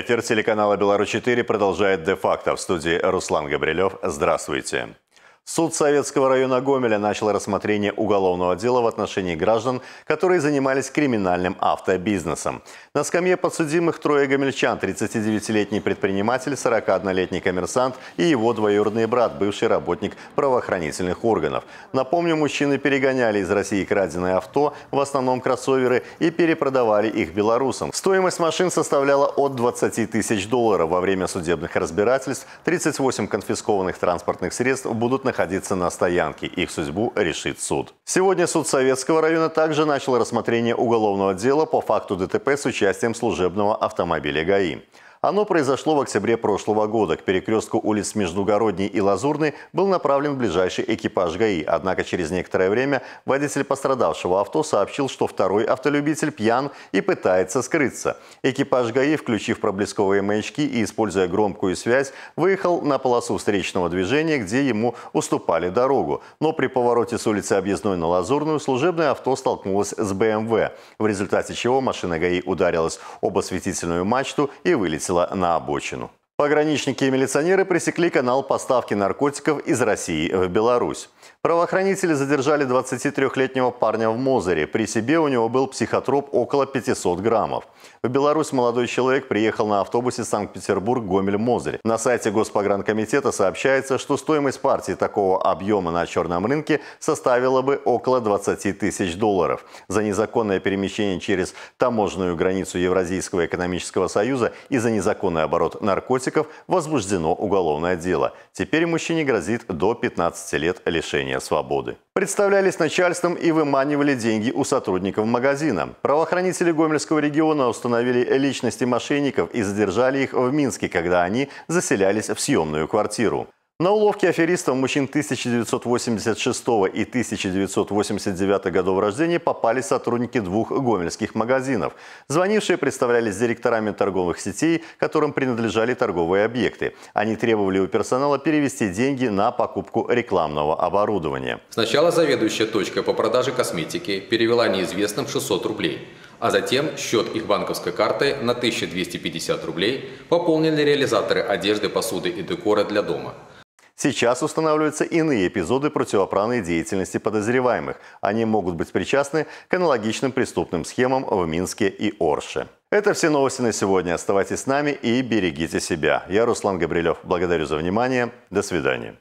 Эфир телеканала «Беларусь-4» продолжает «Де-факто». В студии Руслан Габрилев. Здравствуйте. Суд Советского района Гомеля начал рассмотрение уголовного дела в отношении граждан, которые занимались криминальным автобизнесом. На скамье подсудимых трое гомельчан, 39-летний предприниматель, 41-летний коммерсант и его двоюродный брат, бывший работник правоохранительных органов. Напомню, мужчины перегоняли из России краденое авто, в основном кроссоверы, и перепродавали их белорусам. Стоимость машин составляла от 20 тысяч долларов. Во время судебных разбирательств 38 конфискованных транспортных средств будут находиться находиться на стоянке. Их судьбу решит суд. Сегодня суд Советского района также начал рассмотрение уголовного дела по факту ДТП с участием служебного автомобиля ГАИ. Оно произошло в октябре прошлого года. К перекрестку улиц Междугородней и Лазурной был направлен ближайший экипаж ГАИ. Однако через некоторое время водитель пострадавшего авто сообщил, что второй автолюбитель пьян и пытается скрыться. Экипаж ГАИ, включив проблесковые маячки и используя громкую связь, выехал на полосу встречного движения, где ему уступали дорогу. Но при повороте с улицы Объездной на Лазурную служебное авто столкнулось с БМВ, в результате чего машина ГАИ ударилась об осветительную мачту и вылетела на обочину. Пограничники и милиционеры пресекли канал поставки наркотиков из России в Беларусь. Правоохранители задержали 23-летнего парня в Мозыре. При себе у него был психотроп около 500 граммов. В Беларусь молодой человек приехал на автобусе Санкт-Петербург-Гомель-Мозырь. На сайте Госпогранкомитета сообщается, что стоимость партии такого объема на черном рынке составила бы около 20 тысяч долларов. За незаконное перемещение через таможенную границу Евразийского экономического союза и за незаконный оборот наркотиков наркотиков возбуждено уголовное дело. Теперь мужчине грозит до 15 лет лишения свободы. Представлялись начальством и выманивали деньги у сотрудников магазина. Правоохранители Гомельского региона установили личности мошенников и задержали их в Минске, когда они заселялись в съемную квартиру. На уловки аферистов мужчин 1986 и 1989 годов рождения попали сотрудники двух гомельских магазинов. Звонившие представлялись директорами торговых сетей, которым принадлежали торговые объекты. Они требовали у персонала перевести деньги на покупку рекламного оборудования. Сначала заведующая точка по продаже косметики перевела неизвестным 600 рублей а затем счет их банковской карты на 1250 рублей пополнили реализаторы одежды, посуды и декора для дома – Сейчас устанавливаются иные эпизоды противоправной деятельности подозреваемых. Они могут быть причастны к аналогичным преступным схемам в Минске и Орше. Это все новости на сегодня. Оставайтесь с нами и берегите себя. Я Руслан Габрилев. Благодарю за внимание. До свидания.